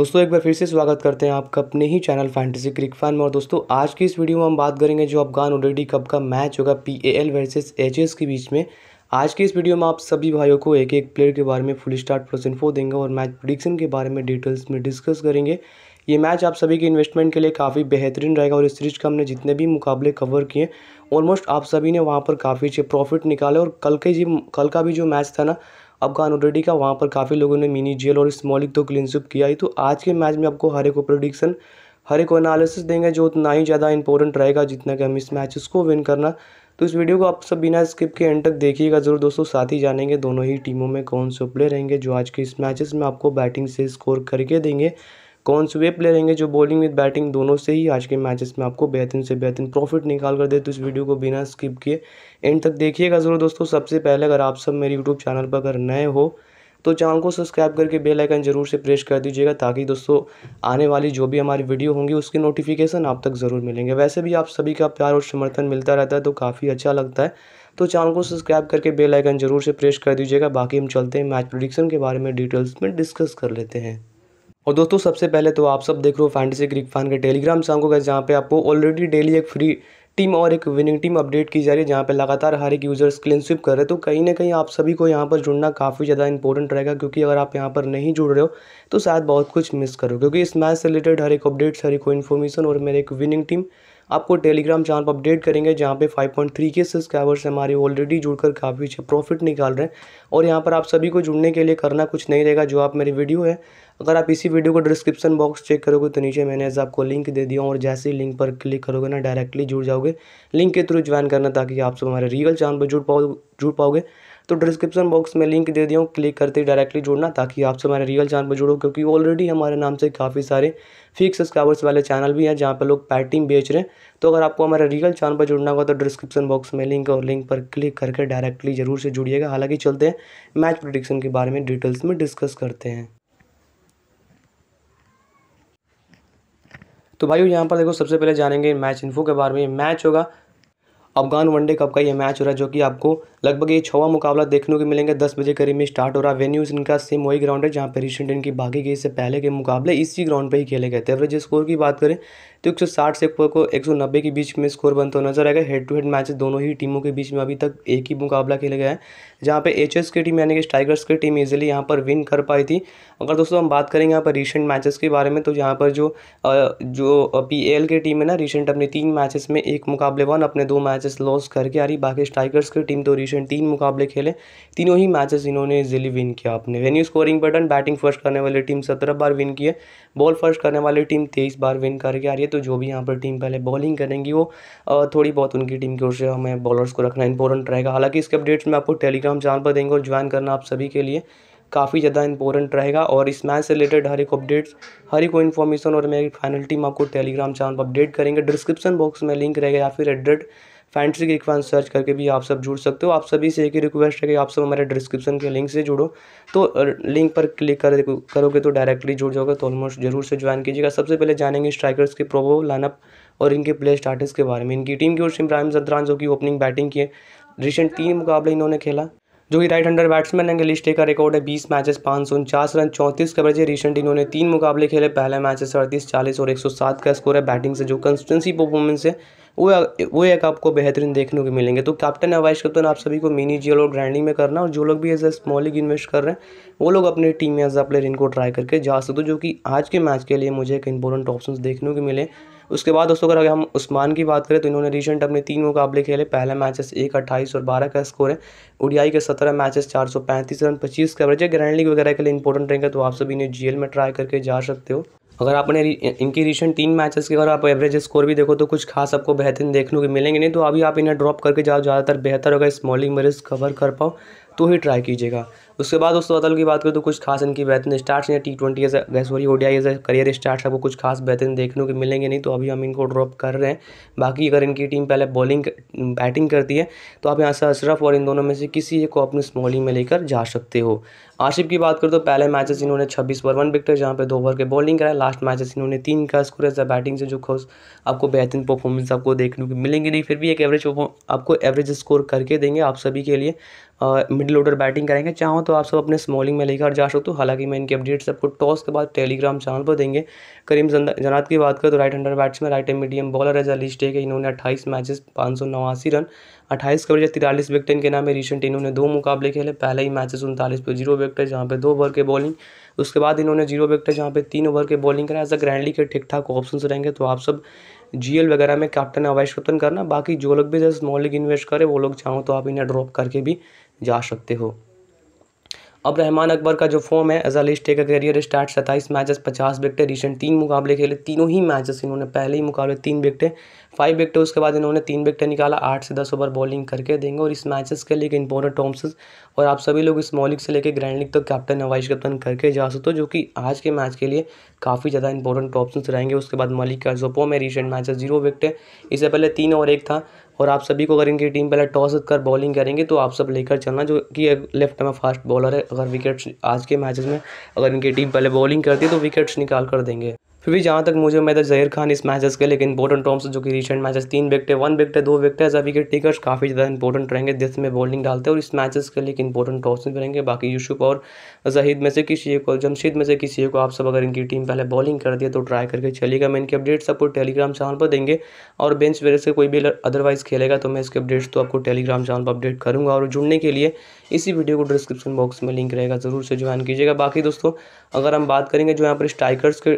दोस्तों एक बार फिर से स्वागत करते हैं आपका अपने ही चैनल फैंटेसी क्रिक फैन में और दोस्तों आज की इस वीडियो में हम बात करेंगे जो अफगान ओडेडी कप का मैच होगा P A L versus H S के बीच में आज की इस वीडियो में आप सभी भाइयों को एक एक प्लेयर के बारे में फुल स्टार्ट प्लस इन्फो देंगे और मैच प्रोडिक्शन के बारे में डिटेल्स में डिस्कस करेंगे ये मैच आप सभी के इन्वेस्टमेंट के लिए काफ़ी बेहतरीन रहेगा और इस सीरीज का हमने जितने भी मुकाबले कवर किए ऑलमोस्ट आप सभी ने वहाँ पर काफ़ी अच्छे प्रॉफिट निकाले और कल के जी कल का भी जो मैच था ना अफगान ओडेडी का वहाँ पर काफ़ी लोगों ने मिनी जेल और स्मॉलिक तो स्विप किया ही तो आज के मैच में आपको हर एक प्रोडिक्शन हर एक एनालिसिस देंगे जो उतना ही ज़्यादा इंपॉर्टेंट रहेगा जितना कि हम इस मैच को विन करना तो इस वीडियो को आप सब बिना स्किप के एंड तक देखिएगा जरूर दोस्तों साथ ही जानेंगे दोनों ही टीमों में कौन से प्लेयर रहेंगे जो आज के इस मैचेस में आपको बैटिंग से स्कोर करके देंगे कौन से वे प्लेयर रहेंगे जो बॉलिंग विद बैटिंग दोनों से ही आज के मैचेस में आपको बेहतरीन से बेहतरीन प्रॉफिट निकाल कर दे तो इस वीडियो को बिना स्किप किए एंड तक देखिएगा ज़रूर दोस्तों सबसे पहले अगर आप सब मेरे यूट्यूब चैनल पर अगर नए हो तो चैनल को सब्सक्राइब करके बेल आइकन जरूर से प्रेस कर दीजिएगा ताकि दोस्तों आने वाली जो भी हमारी वीडियो होंगी उसकी नोटिफिकेशन आप तक ज़रूर मिलेंगे वैसे भी आप सभी का प्यार और समर्थन मिलता रहता है तो काफ़ी अच्छा लगता है तो चैनल को सब्सक्राइब करके बेल आइकन जरूर से प्रेस कर दीजिएगा बाकी हम चलते हैं मैच प्रोडिक्शन के बारे में डिटेल्स में डिस्कस कर लेते हैं और दोस्तों सबसे पहले तो आप सब देख रहे हो फैंटेसी ग्रीक फैन के टेलीग्राम शाम को गए जहाँ पे आपको ऑलरेडी डेली एक फ्री टीम और एक विनिंग टीम अपडेट की जा रही है जहाँ पे लगातार हर एक यूजर्स क्लीन स्विप कर रहे तो कहीं ना कहीं आप सभी को यहाँ पर जुड़ना काफ़ी ज़्यादा इंपॉर्टेंट रहेगा क्योंकि अगर आप यहाँ पर नहीं जुड़ रहे हो तो शायद बहुत कुछ मिस करो क्योंकि इस मैच से रिलेटेड हर एक अपडेट्स हर एक इन्फॉर्मेशन और मेरे एक विनिंग टीम आपको टेलीग्राम चैनल पर अपडेट करेंगे जहाँ पे 5.3 के सब्सक्राइबर्स हमारे ऑलरेडी जुड़कर काफ़ी अच्छे प्रॉफिट निकाल रहे हैं और यहाँ पर आप सभी को जुड़ने के लिए करना कुछ नहीं रहेगा जो आप मेरी वीडियो है अगर आप इसी वीडियो को डिस्क्रिप्शन बॉक्स चेक करोगे तो नीचे मैंने ऐसा आपको लिंक दे दिया और जैसे ही लिंक पर क्लिक करोगे ना डायरेक्टली जुड़ जाओगे लिंक के थ्रू ज्वाइन करना ताकि आप सब हमारे रियल चैनल पर जुड़ पाओ जुड़ पाओगे तो डिस्क्रिप्शन बॉक्स में लिंक दे दिया हूँ क्लिक करते ही डायरेक्टली जुड़ना ताकि आप सब हमारे रियल चैनल पर जुड़ो क्योंकि ऑलरेडी हमारे नाम से काफ़ी सारे फिक्स सब्सक्राइबर्स वाले चैनल भी हैं जहाँ पर लोग पैटिंग बेच रहे हैं तो अगर आपको हमारे रियल चैनल पर जुड़ना होगा तो डिस्क्रिप्शन बॉक्स में लिंक और लिंक पर क्लिक करके डायरेक्टली जरूर से जुड़िएगा हालांकि चलते हैं मैच प्रोडिक्शन के बारे में डिटेल्स में डिस्कस करते हैं तो भाई यहाँ पर देखो सबसे पहले जानेंगे मैच इन्फो के बारे में मैच होगा अफगान वनडे कप का ये मैच हो रहा है जो कि आपको लगभग ये छवा मुकाबला देखने को मिलेंगे दस बजे करीब में स्टार्ट हो रहा है वेन्यूज़ इनका सेम वही ग्राउंड है जहाँ पर रिसेंट इनकी बाकी गई इससे पहले के मुकाबले इसी ग्राउंड पर ही खेले गए थे एवरेज स्कोर की बात करें तो 160 से को नब्बे के बीच में स्कोर बनता हुआ नजर आएगा हेड टू हेड मैचेस दोनों ही टीमों के बीच में अभी तक एक ही मुकाबला खेला गया है जहाँ पे एच की टीम यानी कि स्ट्राइकर्स की टीम ईजिली यहाँ पर विन कर पाई थी अगर दोस्तों हम बात करेंगे यहाँ पर रिसेंट मैचेस के बारे में तो यहाँ पर जो जो पी की टीम है ना रिसेंट अपने तीन मैचेस में एक मुकाबले वन अपने दो मैचेस लॉस करके आ रही बाकी स्ट्राइकर्स की टीम तो रिसेंट तीन मुकाबले खेले तीनों ही मैचेस इन्होंने इजिली विन किया अपने venue scoring pattern batting first करने वाली टीम सत्रह बार विन किए बॉल फर्स्ट करने वाली टीम तेईस बार विन करके आ रही है तो जो भी यहाँ पर टीम पहले बॉलिंग करेंगी वो थोड़ी बहुत उनकी टीम की ओर से हमें बॉलर्स को रखना इंपॉर्टेंट रहेगा हालांकि इसके अपडेट्स में आपको टेलीग्राम चैनल पर देंगे और ज्वाइन करना आप सभी के लिए काफ़ी ज़्यादा इंपॉर्टेंट रहेगा और इस मैच से रिलेटेड हर एक अपडेट्स हर एक इन्फॉर्मेशन और मेरी फाइनल टीम आपको टेलीग्राम चैनल पर अपडेट करेंगे डिस्क्रिप्शन बॉक्स में लिंक रहेगा या फिर एड्रेड फैंट्री के रिक्वायंस सर्च करके भी आप सब जुड़ सकते हो आप सभी से एक ही रिक्वेस्ट है कि आप सब हमारे डिस्क्रिप्शन के लिंक से जुड़ो तो लिंक पर क्लिक कर करोगे तो डायरेक्टली जुड़ जाओगे तो ऑलमोस्ट जरूर से ज्वाइन कीजिएगा सबसे पहले जानेंगे स्ट्राइकर्स के प्रोबो लाइनअप और इनके प्ले स्टार्टर्स के बारे में इनकी टीम की ओर से इब्राहिम जद्रान जो कि ओपनिंग बैटिंग की है रिसेंट तीन मुकाबले इन्होंने खेला जो कि राइट हंडर बैट्समैन हैं लिस्टे का रिकॉर्ड है बीस मैचेस पाँच सौ उनचास रन चौंतीस कवरेज है रिसेंट इन्होंने तीन मुकाबले खेले पहला मैच है चालीस और एक सौ सात का स्कोर है बैटिंग से जो कंसिस्टेंसी परफॉर्मेंस है वो वो एक आपको बेहतरीन देखने को मिलेंगे तो कैप्टन या वाइस कैप्टन आप सभी को मिनी जीएल और ग्राइंडिंग में करना और जो लोग भी as a small league invest कर रहे हैं वो लोग अपने टीम में एज अ प्लेयर इनको ट्राई करके जा सकते हो जो कि आज के मैच के लिए मुझे एक इंपॉर्टेंट ऑप्शन देखने को मिले उसके बाद दोस्तों अगर अगर हम उस्मान की बात करें तो इन्होंने रिसेंट अपने तीन मुकाबले खेले पहला मैचेस एक अट्ठाईस और बारह का स्कोर है ओडीआई के सत्रह मैचेस चार सौ पैंतीस रन पच्चीस कवरेज है ग्रैंड लीग वगैरह के लिए इंपॉर्टेंट रहेंगे तो आप सभी ने जीएल में ट्राई करके जा सकते हो अगर आपने इनकी रिसेंट तीन मैचेस के अगर आप एवरेज स्कोर भी देखो तो कुछ खास आपको बेहतरीन देखने को मिलेंगे नहीं तो अभी आप इन्हें ड्रॉप करके जाओ ज़्यादातर बेहतर होगा स्मॉलिंग मरीज कवर कर पाओ तो ही ट्राई कीजिएगा उसके बाद उस बदल की बात करें तो कुछ खास इनकी बेहतरीन स्टार्ट या T twenty as sorry O D career start आपको कुछ खास बेहतरीन देखने को मिलेंगे नहीं तो अभी हम इनको ड्रॉप कर रहे हैं बाकी अगर इनकी टीम पहले बॉलिंग बैटिंग करती है तो आप यहाँ से अशरफ और इन दोनों में से किसी एक को अपनी स्मॉलिंग में लेकर जा सकते हो आशिफ की बात करें तो पहले मैचेस इन्होंने छब्बीस ओवर वन विकेट जहाँ पे दो ओवर के बॉलिंग कराए लास्ट मैचेस इन्होंने तीन का स्कोर है बैटिंग से जो खोस आपको बेहतरीन परफॉर्मेंस आपको देखने को मिलेंगी नहीं फिर भी एक एवरेज आपको एवरेज स्कोर करके देंगे आप सभी के लिए मिडिल ऑर्डर बैटिंग करेंगे चाहो तो आप सब अपने स्मॉलिंग में लेकर जा सकते हो हालांकि मैं इनकी अपडेट्स आपको टॉस के बाद टेलीग्राम चैनल पर देंगे करीम जनात की बात करें तो right bats batsman right medium bowler है लिस्ट है इन्होंने अट्ठाईस मैचेस पाँच रन अट्ठाईस कवर या तिरालीस विकटें के नाम है रिसेंट इन्होंने दो मुकाबले खेले पहले ही मैचेस उनतालीस पे जीरो विकेट है जहाँ पे दो ओवर के बॉलिंग उसके बाद इन्होंने जीरो विकेट है जहाँ पे तीन ओवर के बॉलिंग करा एज अ ग्रैंडली के ठीक ठाक ऑप्शन रहेंगे तो आप सब जीएल वगैरह में कैप्टन अवैश कप्तन करना बाकी जो लोग भी जैसे स्मॉल लीग इन्वेस्ट करें वो लोग चाहो तो आप इन्हें ड्रॉप करके भी जा सकते हो अब रहमान अकबर का जो फॉर्म है एज अ लिस्ट का करियर स्टार्ट सत्ताईस मैचेस पचास विकटें रिसेंट तीन मुकाबले खेले तीनों ही मैचेस इन्होंने पहले ही मुकाबले तीन विकटें फाइव विकटें उसके बाद इन्होंने तीन विकटें निकाला आठ से दस ओवर बॉलिंग करके देंगे और इस मैचेस के लिए इंपॉर्टेंट टॉम्सन और आप सभी लोग इस मौलिक से लेकर ग्रैंड लीग तक तो कैप्टन वाइस कैप्टन करके जा सकते हो जो कि आज के मैच के लिए काफ़ी ज़्यादा इंपॉर्टेंट ऑप्शन रहेंगे उसके बाद मलिक का जोपो में रिसेंट मैचेस जीरो विकटें इससे पहले तीन और एक था और आप सभी को अगर इनकी टीम पहले टॉस कर बॉलिंग करेंगे तो आप सब लेकर चलना जो कि लेफ्ट में फास्ट बॉलर है अगर विकेट्स आज के मैचेस में अगर इनकी टीम पहले बॉलिंग करती है तो विकेट्स निकाल कर देंगे फिर भी जहाँ तक मुझे उम्मीद है जहीर खान इस मैचेस के लेकिन इंपॉर्टेंट टॉम्स जो कि रिसेंट मैचेस तीन विकटे वन विकटे दो है एज विकेट टिकर्स काफ़ी ज़्यादा इंपॉर्टेंट रहेंगे जिस में बॉलिंग डालते हैं और इस मैचेस के लेकिन इंपॉर्टेंट टॉप्स भी रहेंगे बाकी यूसुफ और जहीद में से किसी को जमशेद में से किसी को आप सब अगर इनकी टीम पहले बॉलिंग कर दिए तो ट्राई करके चलेगा मैं इनकी अपडेट्स आपको टेलीग्राम चैनल पर देंगे और बेंच वगैरह से कोई भी अदरवाइज़ खेलेगा तो मैं इसके अपडेट्स तो आपको टेलीग्राम चैनल पर अपडेट करूँगा और जुड़ने के लिए इसी वीडियो को डिस्क्रिप्शन बॉक्स में लिंक रहेगा ज़रूर से ज्वाइन कीजिएगा बाकी दोस्तों अगर हम बात करेंगे जो यहाँ पर स्ट्राइकर्स के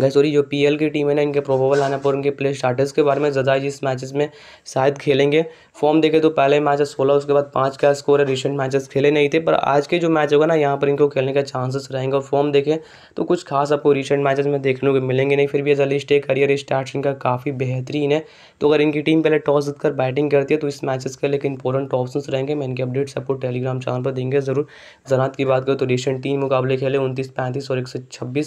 गई सॉरी जो पीएल की टीम है ना इनके प्रोबेबल आने पर उनके प्ले स्टार्टर्स के बारे में ज़्यादा जिस मैचेस में शायद खेलेंगे फॉर्म देखे तो पहले मैच है सोलह उसके बाद पाँच का स्कोर है रिसेंट मैचेस खेले नहीं थे पर आज के जो मैच होगा ना यहाँ पर इनको खेलने का चांसेस रहेंगे और फॉर्म देखें तो कुछ खास आपको रिसेंट मैचेस में देखने को मिलेंगे नहीं फिर भी जल्दी स्टे करियर स्टार्ट इनका काफ़ी बेहतरीन है तो अगर इनकी टीम पहले टॉस जीतकर बैटिंग करती है तो इस मैचेस के लेकिन इंपॉर्टेंट ऑप्शन रहेंगे मैं इनके अपडेट्स आपको टेलीग्राम चैनल पर देंगे ज़रूर जनात की बात करें तो रिसेंट तीन मुकाबले खेले उनतीस पैंतीस और एक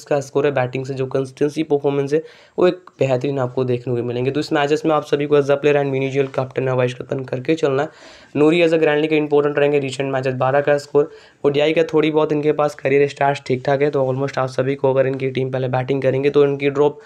का स्कोर है बैटिंग से जो कंस कंसिस्टेंसी परफॉर्मेंस है वो एक बेहतरीन आपको देखने को मिलेंगे तो इस मैचेस में आप सभी को एज अ प्लेयर एंड म्यूनिजियल कैप्टन वाइस कप्तन करके चलना नूरी as a grand league important रहेंगे रिसेंट मैचेस बारह का स्कोर और डी का थोड़ी बहुत इनके पास करियर स्टार्स ठीक ठाक है तो ऑलमोस्ट आप सभी को अगर इनकी टीम पहले बैटिंग करेंगे तो इनकी ड्रॉप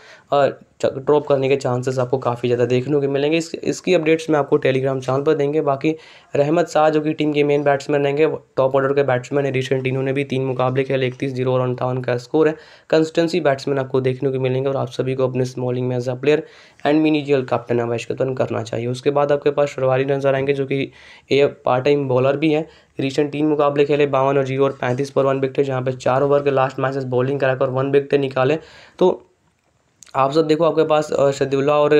ड्रॉप करने के चांसेस आपको काफ़ी ज़्यादा देखने को मिलेंगे इस इसकी अपडेट्स मैं आपको टेलीग्राम चैनल पर देंगे बाकी रहमत शाह जो कि टीम के मेन बैट्समैन रहेंगे टॉप ऑर्डर के बैट्समैन है रिसेंट इन्होंने भी तीन मुकाबले खेले इकतीस जीरो और अंठावन का स्कोर है कंस्टेंसी बैट्समैन आपको देखने को मिलेंगे और आप सभी को अपने स्मॉलिंग में एज अ प्लेयर एंड मिनिजियल कैप्टन अवैश कतन करना चाहिए उसके बाद आपके पास शुरुआती नजर आएंगे जो कि ए पार्ट टाइम बॉलर भी है रिसेंट तीन मुकाबले खेले बावन और जीरो और पैंतीस पर वन विकेट जहाँ पर चार ओवर के लास्ट मैचेस बॉलिंग कराकर वन विकेट निकाले तो आप सब देखो आपके पास शदुल्ला और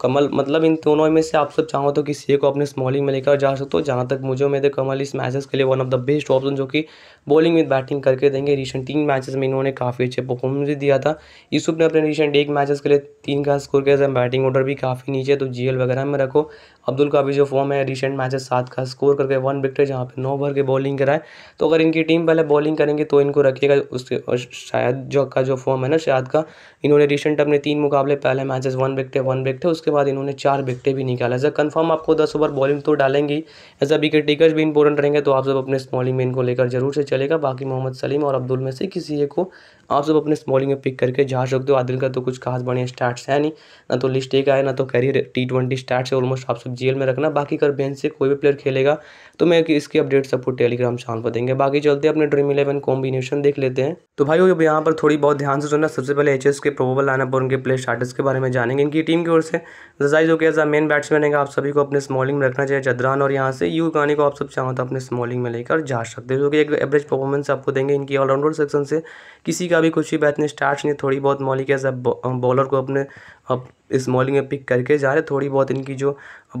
कमल मतलब इन दोनों में से आप सब चाहो तो किसी को अपने स्मॉलिंग में लेकर जा सकते हो जहाँ तक मुझे उम्मीद है कमल इस मैचेस के लिए one of the best option जो कि बॉलिंग विद बैटिंग करके देंगे रिसेंट तीन मैचेस में इन्होंने काफ़ी अच्छे परफॉर्मेंस भी दिया था यूसुफ ने अपने रिसेंट एक मैचेस के लिए तीन का स्कोर किया था बैटिंग ऑर्डर भी काफ़ी नीचे तो जी वगैरह में रखो अब्दुल का भी जो फॉर्म है रिसेंट मैचेस सात का स्कोर करके वन विकेट जहाँ पे नौ ओवर के बॉलिंग कराए तो अगर इनकी टीम पहले बॉलिंग करेंगे तो इनको रखिएगा उसके शायद जो का जो फॉर्म है ना शायद का इन्होंने रिसेंट अपने तीन मुकाबले पहले मैचेस वन विकेट वन है उसके बाद इन्होंने चार विकटे भी निकाला जब कन्फर्म आपको दस ओवर बॉलिंग तो डालेंगी एज अ विकेट टेकर्स भी इंपॉर्टेंट रहेंगे तो आप सब अपने स्मॉलिंग में इनको लेकर जरूर से चलेगा बाकी मोहम्मद सलीम और अब्दुल में से किसी एक को आप सब अपने स्मॉलिंग में पिक करके जा सकते हो आदिल का तो कुछ खास बढ़िया स्टार्ट है नहीं ना तो लिस्ट एक आए ना तो कैरियर टी ट्वेंटी स्टार्ट है ऑलमोस्ट आप सब जेल में रखना बाकी अगर बेंच से कोई भी प्लेयर खेलेगा तो मैं इसकी अपडेट सबको टेलीग्राम चैनल पर देंगे बाकी चलते अपने ड्रीम इलेवन कॉम्बिनेशन देख लेते हैं तो भाई अब यहाँ पर थोड़ी बहुत ध्यान से सुनना सबसे पहले एच के प्रोबल लाइनअप और उनके प्लेयर स्टार्टस के बारे में जानेंगे इनकी टीम की ओर से रजाई जो कि एज मेन बैट्समैन है आप सभी को अपने स्मॉलिंग में रखना चाहिए जदरान और यहाँ से यू गाने को आप सब चाहो तो अपने स्मॉलिंग में लेकर जा सकते हो जो कि एक एवरेज परफॉर्मेंस आपको देंगे इनकी ऑलराउंडर सेक्शन से किसी का भी कुछ भी बैठने स्टार्ट नहीं थोड़ी बहुत मौलिक एज बॉलर को अपने अब इस बॉलिंग में पिक करके जा रहे थोड़ी बहुत इनकी जो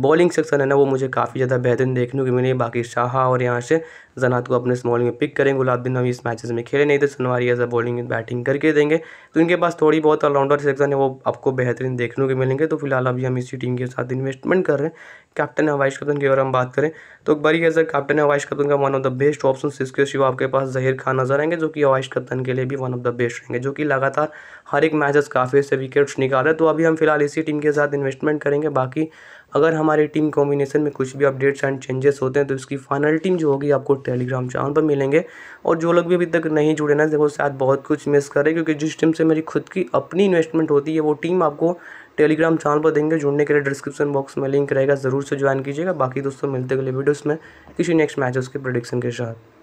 बॉलिंग सेक्शन है ना वो मुझे काफ़ी ज़्यादा बेहतरीन देखने को मिली बाकी शाह और यहाँ से जनात को अपने स्मॉलिंग में पिक करेंगे गुलाब बिन अभी इस मैचेस में खेले नहीं थे सनवारी एज अ बॉलिंग बैटिंग करके देंगे तो इनके पास थोड़ी बहुत ऑलराउंडर सेक्शन है वो आपको बेहतरीन देखने को मिलेंगे तो फिलहाल अभी हम इसी टीम के साथ इन्वेस्टमेंट कर रहे हैं कैप्टन हवाइश कप्तन की अगर हम बात करें तो अकबरी एज अ कैप्टन हवाइश कप्तन का one of the best option इसके शिव आपके पास जहीर खान नजर आएंगे जो कि हवाइश कप्तन के लिए भी वन ऑफ द बेस्ट रहेंगे जो कि लगातार हर एक मैचेस काफ़ी से विकेट्स निकाल रहे हैं तो अभी हम फिलहाल इसी टीम के साथ इन्वेस्टमेंट करेंगे बाकी अगर हमारी टीम कॉम्बिनेशन में कुछ भी अपडेट्स एंड चेंजेस होते हैं तो इसकी फाइनल टीम जो होगी आपको टेलीग्राम चैनल पर मिलेंगे और जो लोग भी अभी तक नहीं जुड़े ना देखो शायद बहुत कुछ मिस करें क्योंकि जिस टीम से मेरी खुद की अपनी इन्वेस्टमेंट होती है वो टीम आपको टेलीग्राम चैनल पर देंगे जुड़ने के लिए डिस्क्रिप्शन बॉक्स में लिंक रहेगा ज़रूर से ज्वाइन कीजिएगा बाकी दोस्तों मिलते गले वीडियोस में किसी नेक्स्ट मैचेस के प्रोडिक्शन के साथ